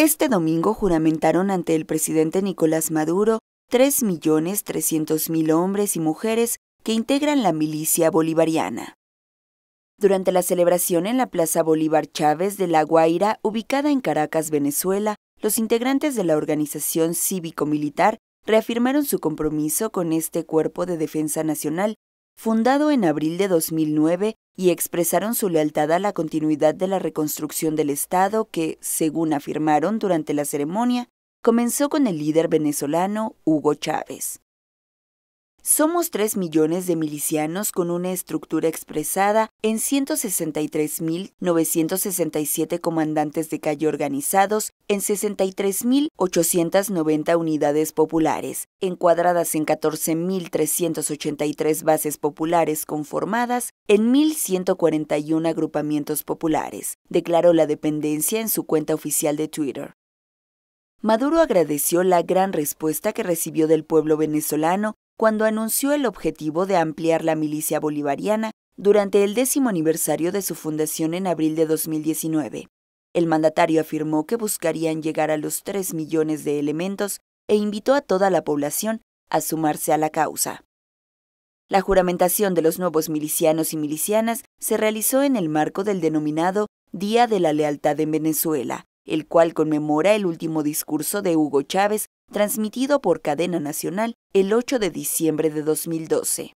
Este domingo juramentaron ante el presidente Nicolás Maduro 3.300.000 hombres y mujeres que integran la milicia bolivariana. Durante la celebración en la Plaza Bolívar Chávez de La Guaira, ubicada en Caracas, Venezuela, los integrantes de la organización cívico-militar reafirmaron su compromiso con este Cuerpo de Defensa Nacional, fundado en abril de 2009 y expresaron su lealtad a la continuidad de la reconstrucción del Estado que, según afirmaron durante la ceremonia, comenzó con el líder venezolano Hugo Chávez. Somos 3 millones de milicianos con una estructura expresada en 163.967 comandantes de calle organizados en 63.890 unidades populares, encuadradas en 14.383 bases populares conformadas en 1.141 agrupamientos populares, declaró la dependencia en su cuenta oficial de Twitter. Maduro agradeció la gran respuesta que recibió del pueblo venezolano cuando anunció el objetivo de ampliar la milicia bolivariana durante el décimo aniversario de su fundación en abril de 2019. El mandatario afirmó que buscarían llegar a los 3 millones de elementos e invitó a toda la población a sumarse a la causa. La juramentación de los nuevos milicianos y milicianas se realizó en el marco del denominado Día de la Lealtad en Venezuela, el cual conmemora el último discurso de Hugo Chávez transmitido por Cadena Nacional el 8 de diciembre de 2012.